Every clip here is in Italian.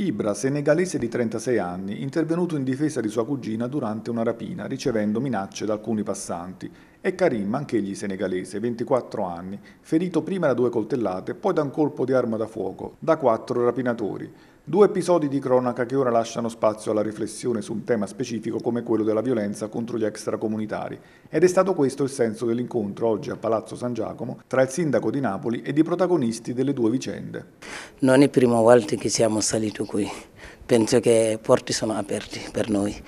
Ibra, senegalese di 36 anni, intervenuto in difesa di sua cugina durante una rapina, ricevendo minacce da alcuni passanti e Karim, anch'egli senegalese, 24 anni, ferito prima da due coltellate, poi da un colpo di arma da fuoco, da quattro rapinatori. Due episodi di cronaca che ora lasciano spazio alla riflessione su un tema specifico come quello della violenza contro gli extracomunitari. Ed è stato questo il senso dell'incontro oggi a Palazzo San Giacomo tra il sindaco di Napoli ed i protagonisti delle due vicende. Non è la prima volta che siamo saliti qui, penso che le porte sono aperti per noi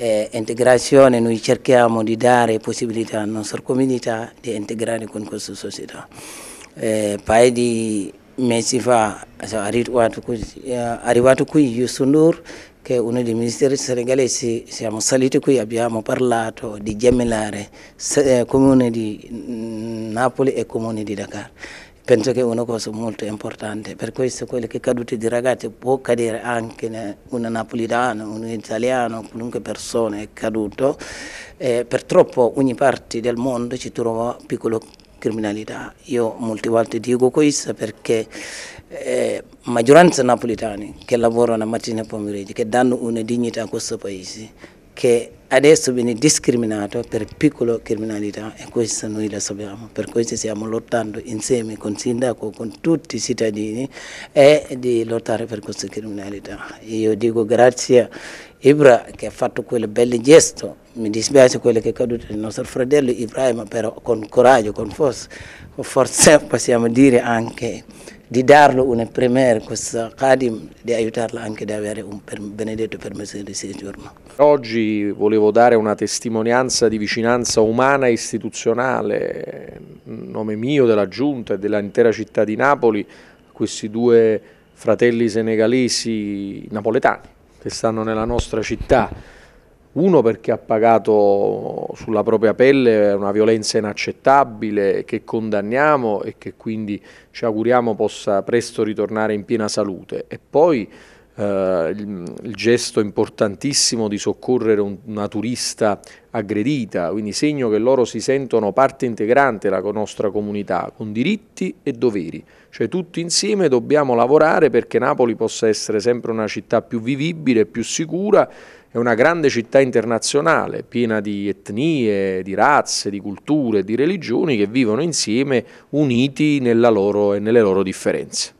eh, integrazione noi cerchiamo di dare possibilità alla nostra comunità di integrare con questa società. Eh, paio di mesi fa sono arrivato qui, eh, arrivato qui Yusundur che è uno dei ministeri senegalesi, siamo saliti qui, abbiamo parlato di gemellare eh, comune di Napoli e comune di Dakar penso che è una cosa molto importante, per questo quello che è caduto di ragazzi può cadere anche un napolitano, un italiano, qualunque persona è caduto, eh, purtroppo ogni parte del mondo ci trova piccola criminalità. Io molte volte dico questo perché eh, maggioranza napoletani che lavorano a mattina e pomeriggio, che danno una dignità a questo paese, che adesso viene discriminato per piccola criminalità e questo noi lo sappiamo, per questo stiamo lottando insieme con il sindaco, con tutti i cittadini e di lottare per questa criminalità. Io dico grazie a Ibra che ha fatto quel bel gesto, mi dispiace quello che è caduto del nostro fratello Ibrahim, però con coraggio, con forza, forse possiamo dire anche di darlo una premier, questa Qadim, di aiutarla anche ad avere un benedetto permesso di soggiorno. Oggi volevo dare una testimonianza di vicinanza umana e istituzionale, in nome mio, della Giunta e dell'intera città di Napoli, a questi due fratelli senegalesi napoletani che stanno nella nostra città. Uno perché ha pagato sulla propria pelle una violenza inaccettabile che condanniamo e che quindi ci auguriamo possa presto ritornare in piena salute e poi eh, il, il, gesto importantissimo di soccorrere un, una turista aggredita, quindi segno che loro si sentono parte integrante della nostra comunità, con diritti e doveri. Cioè tutti insieme dobbiamo lavorare perché Napoli possa essere sempre una città più vivibile, più sicura, è una grande città internazionale, piena di etnie, di razze, di culture, di religioni che vivono insieme, uniti loro, nelle loro differenze.